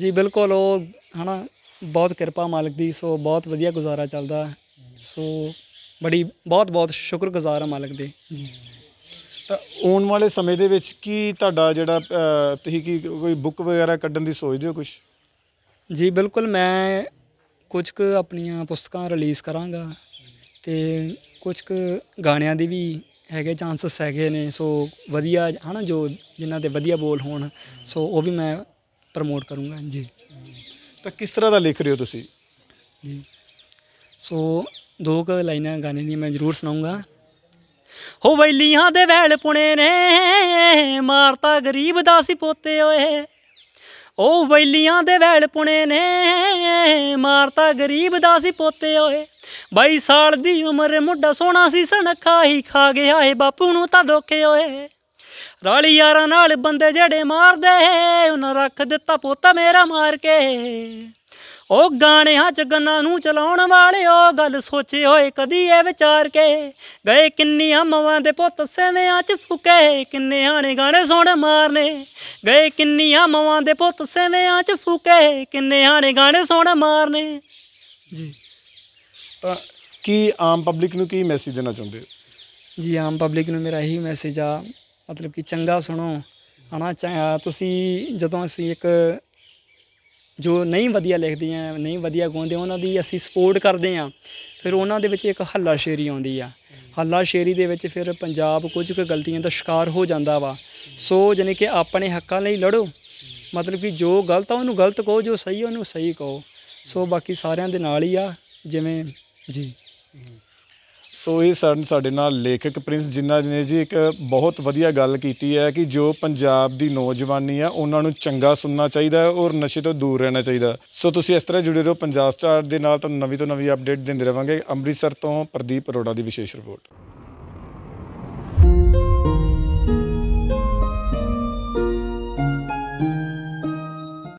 Speaker 1: ਜੀ ਬਿਲਕੁਲ ਉਹ ਹਨਾ ਬਹੁਤ ਕਿਰਪਾ ਮਾਲਕ ਦੀ ਸੋ ਬਹੁਤ ਵਧੀਆ ਗੁਜ਼ਾਰਾ ਚੱਲਦਾ ਸੋ ਬੜੀ ਬਹੁਤ ਬਹੁਤ ਸ਼ੁਕਰਗੁਜ਼ਾਰ ਹਾਂ ਮਾਲਕ ਦੇ ਜੀ ਤਾਂ ਆਉਣ ਵਾਲੇ ਸਮੇਂ ਦੇ ਵਿੱਚ ਕੀ ਤੁਹਾਡਾ ਜਿਹੜਾ ਤੁਸੀਂ ਕੀ ਕੋਈ ਬੁੱਕ ਵਗੈਰਾ ਕੱਢਣ ਦੀ ਸੋਚਦੇ ਹੋ ਕੁਝ ਜੀ ਬਿਲਕੁਲ ਮੈਂ ਕੁਝ ਕੁ ਆਪਣੀਆਂ ਪੁਸਤਕਾਂ ਰਿਲੀਜ਼ ਕਰਾਂਗਾ ਤੇ ਕੁਝ ਕੁ ਗਾਣਿਆਂ ਦੀ ਵੀ ਹੈਗੇ ਚਾਂਸਸ ਹੈਗੇ ਨੇ ਸੋ ਵਧੀਆ ਹਨਾ ਜੋ ਜਿਨ੍ਹਾਂ ਦੇ ਵਧੀਆ ਬੋਲ ਹੋਣ ਸੋ ਉਹ ਵੀ ਮੈਂ ਪ੍ਰਮੋਟ ਕਰੂੰਗਾ ਜੀ ਤਾਂ ਕਿਸ ਤਰ੍ਹਾਂ ਦਾ ਲਿਖ ਰਹੇ ਹੋ ਤੁਸੀਂ ਜੀ ਸੋ ਦੋ ਕੁ ਲਾਈਨਾਂ ਗਾਣੇ ਦੀ ਮੈਂ ਜ਼ਰੂਰ ਸੁਣਾਉਂਗਾ
Speaker 3: ਹੋ ਵੈਲੀਆਂ ਦੇ ਵੈਲ ਪੁਣੇ ਨੇ ਮਾਰਤਾ ਗਰੀਬ ਦਾ ਸੀ ਪੋਤੇ ਓਏ ਉਹ ਵੈਲੀਆਂ ਦੇ ਵੈਲ ਪੁਣੇ ਨੇ ਮਾਰਤਾ ਗਰੀਬ ਦਾ ਸੀ ਪੋਤੇ ਓਏ ਬਾਈ ਸਾਲ ਦੀ ਉਮਰ ਮੁੰਡਾ ਸੋਹਣਾ ਸੀ ਸਣਖਾ ਹੀ ਖਾ ਗਿਆ ਏ ਬਾਪੂ ਨੂੰ ਤਾਂ ਧੋਖੇ ਓਏ ਰਾਲੀ ਯਾਰਾਂ ਨਾਲ ਬੰਦੇ ਜਿਹੜੇ ਮਾਰਦੇ ਉਹਨਾਂ ਰੱਖ ਦਿੱਤਾ ਪੁੱਤ ਮੇਰਾ ਮਾਰ ਕੇ ਉਹ ਗਾਣਿਆਂ ਚ ਗੰਨਾ ਨੂੰ ਚਲਾਉਣ ਵਾਲਿਓ ਗੱਲ ਸੋਚੇ ਹੋਏ ਕਦੀ ਇਹ ਵਿਚਾਰ ਕੇ ਗਏ ਕਿੰਨੀਆਂ ਮਵਾਂ ਦੇ ਪੁੱਤ ਸੇਵਿਆਂ ਚ ਫੁਕੇ ਕਿੰਨੇ ਆਣੇ ਗਾਣੇ ਸੁਣ ਮਾਰਨੇ ਗਏ ਕਿੰਨੀਆਂ ਮਵਾਂ ਦੇ ਪੁੱਤ ਸੇਵਿਆਂ ਚ ਫੁਕੇ ਕਿੰਨੇ ਆਣੇ ਗਾਣੇ ਸੁਣ ਮਾਰਨੇ ਜੀ
Speaker 2: ਤਾਂ ਕੀ ਆਮ ਪਬਲਿਕ ਨੂੰ ਕੀ ਮੈਸੇਜ ਦੇਣਾ
Speaker 1: ਚਾਹੁੰਦੇ ਹੋ ਜੀ ਆਮ ਪਬਲਿਕ ਨੂੰ ਮੇਰਾ ਇਹੀ ਮੈਸੇਜ ਆ ਮਤਲਬ ਕਿ ਚੰਗਾ ਸੁਣੋ ਹਨਾ ਤੁਸੀਂ ਜਦੋਂ ਅਸੀਂ ਇੱਕ ਜੋ ਨਹੀਂ ਵਧੀਆ ਲਿਖਦੇ ਆ ਨਹੀਂ ਵਧੀਆ ਗਾਉਂਦੇ ਉਹਨਾਂ ਦੀ ਅਸੀਂ ਸਪੋਰਟ ਕਰਦੇ ਆ ਫਿਰ ਉਹਨਾਂ ਦੇ ਵਿੱਚ ਇੱਕ ਹੱਲਾ ਸ਼ੇਰੀ ਆਉਂਦੀ ਆ ਹੱਲਾ ਸ਼ੇਰੀ ਦੇ ਵਿੱਚ ਫਿਰ ਪੰਜਾਬ ਕੁਝ ਕੁ ਗਲਤੀਆਂ ਦਾ ਸ਼ਿਕਾਰ ਹੋ ਜਾਂਦਾ ਵਾ ਸੋ ਜਨੇ ਕਿ ਆਪਣੇ ਹੱਕਾਂ ਲਈ ਲੜੋ ਮਤਲਬ ਕਿ ਜੋ ਗਲਤ ਆ ਉਹਨੂੰ ਗਲਤ ਕਹੋ ਜੋ ਸਹੀ ਉਹਨੂੰ ਸਹੀ ਕਹੋ ਸੋ ਬਾਕੀ ਸਾਰਿਆਂ ਦੇ ਨਾਲ ਹੀ ਆ ਜਿਵੇਂ ਜੀ
Speaker 2: ਸੋ ਇਹ ਸਨ ਸਾਡੇ ਨਾਲ ਲੇਖਕ ਪ੍ਰਿੰਸ ਜਿੰਨਾ ਜਨੇ ਜੀ ਇੱਕ ਬਹੁਤ ਵਧੀਆ ਗੱਲ ਕੀਤੀ ਹੈ ਕਿ ਜੋ ਪੰਜਾਬ ਦੀ ਨੌਜਵਾਨੀ ਆ ਉਹਨਾਂ ਨੂੰ ਚੰਗਾ ਸੁਣਨਾ ਚਾਹੀਦਾ ਹੈ ਔਰ ਨਸ਼ੇ ਤੋਂ ਦੂਰ ਰਹਿਣਾ ਚਾਹੀਦਾ ਸੋ ਤੁਸੀਂ ਇਸ ਤਰ੍ਹਾਂ ਜੁੜੇ ਰਹੋ ਪੰਜਾਬ ਸਟਾਰ ਦੇ ਨਾਲ ਤੁਹਾਨੂੰ ਨਵੀਂ ਤੋਂ ਨਵੀਂ ਅਪਡੇਟ ਦਿੰਦੇ ਰਵਾਂਗੇ ਅੰਮ੍ਰਿਤਸਰ ਤੋਂ ਪ੍ਰਦੀਪ ਅਰੋੜਾ ਦੀ ਵਿਸ਼ੇਸ਼ ਰਿਪੋਰਟ